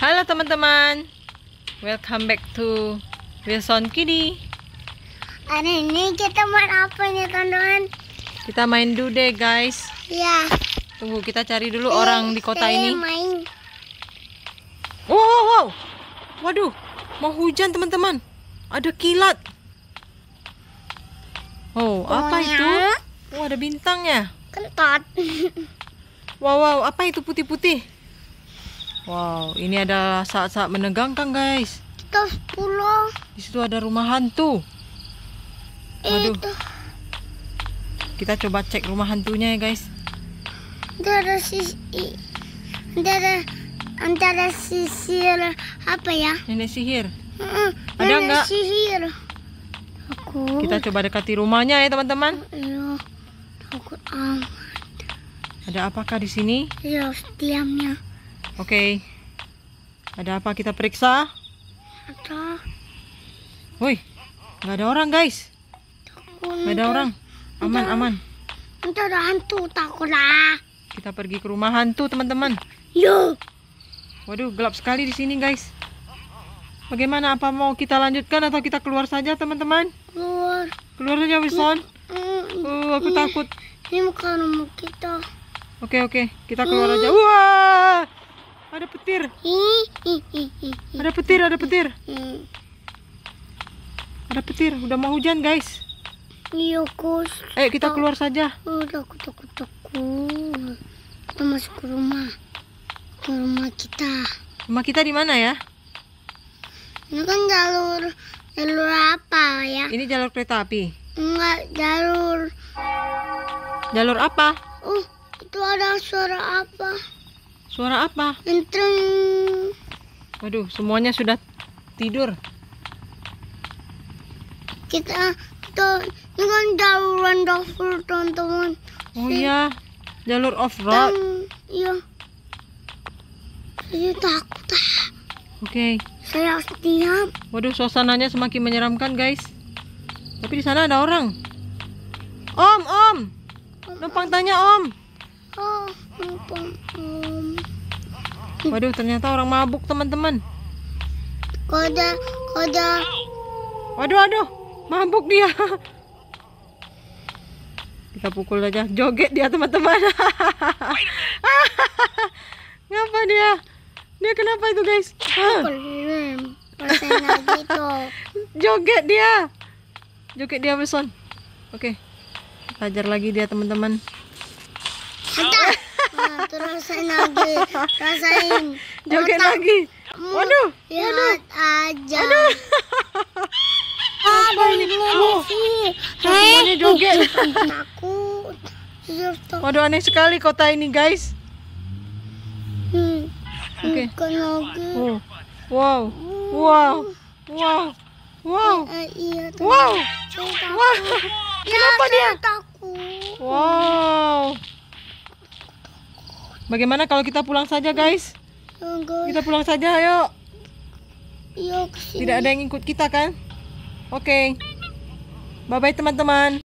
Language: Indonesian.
halo teman-teman welcome back to Wilson Kini. hari ini kita main apa nih teman-teman kita main dude guys iya tunggu kita cari dulu saya, orang di kota ini main. wow wow wow waduh mau hujan teman-teman ada kilat oh apa itu oh ada bintangnya kentot Wow, wow, apa itu putih-putih? Wow, ini adalah saat-saat menegangkan, guys. Kita harus pulang. Di situ ada rumah hantu. Eh, Aduh. Kita coba cek rumah hantunya ya, guys. Ada sisi ada antara sisir apa ya? Nenek sihir. Mm -mm, ada nenek enggak? sihir. Takut. Kita coba dekati rumahnya ya, teman-teman. Iya. Takut amat. Ada apakah di sini? Iya, diamnya. Oke. Okay. Ada apa kita periksa? Ada. Woi, nggak ada orang guys. Nggak ada orang. Aman Entah. aman. Entah ada hantu takut lah. Kita pergi ke rumah hantu teman-teman. Yuk. Waduh gelap sekali di sini guys. Bagaimana apa mau kita lanjutkan atau kita keluar saja teman-teman? Keluar. Keluar saja mm, Wilson. Mm, uh, aku ini, mm. takut. Ini bukan rumah kita. Oke okay, oke, okay. kita keluar aja. Wah! Ada petir. Ada petir, ada petir. Ada petir, udah mau hujan, guys. Iya, Kus. Ayo eh, kita keluar saja. Udah aku takut takut. Kita masuk ke rumah. Ke rumah kita. Rumah kita di mana ya? Ini kan jalur jalur apa ya? Ini jalur kereta api. Enggak, jalur. Jalur apa? Uh, itu ada suara apa? Suara apa? Entrung. Waduh, semuanya sudah tidur. Kita kita ini kan jaluran off-road, teman-teman. Oh iya, jalur off-road. Iya. Saya takut ah. Oke. Okay. Saya harus diam. Waduh, suasananya semakin menyeramkan, guys. Tapi di sana ada orang. Om, om. Numpang tanya, Om. Oh, numpang, Om. Waduh, ternyata orang mabuk, teman-teman. Koda, koda. Waduh, aduh. Mabuk dia. Kita pukul aja. Joget dia, teman-teman. Ngapa dia? Dia kenapa itu, guys? Ah. Gitu. Joget dia. Joget dia, Wilson. Oke. Okay. ajar lagi dia, teman-teman rasain lagi rasain joget lagi waduh waduh aja waduh apa ini oh. sih semuanya joget waduh aneh sekali kota ini guys hmm. oke okay. oh. wow wow wow wow eh, iya, wow wow ya, kenapa dia wow Bagaimana kalau kita pulang saja, guys? Kita pulang saja, ayo. Tidak ada yang ikut kita kan? Oke. Okay. Bye-bye teman-teman.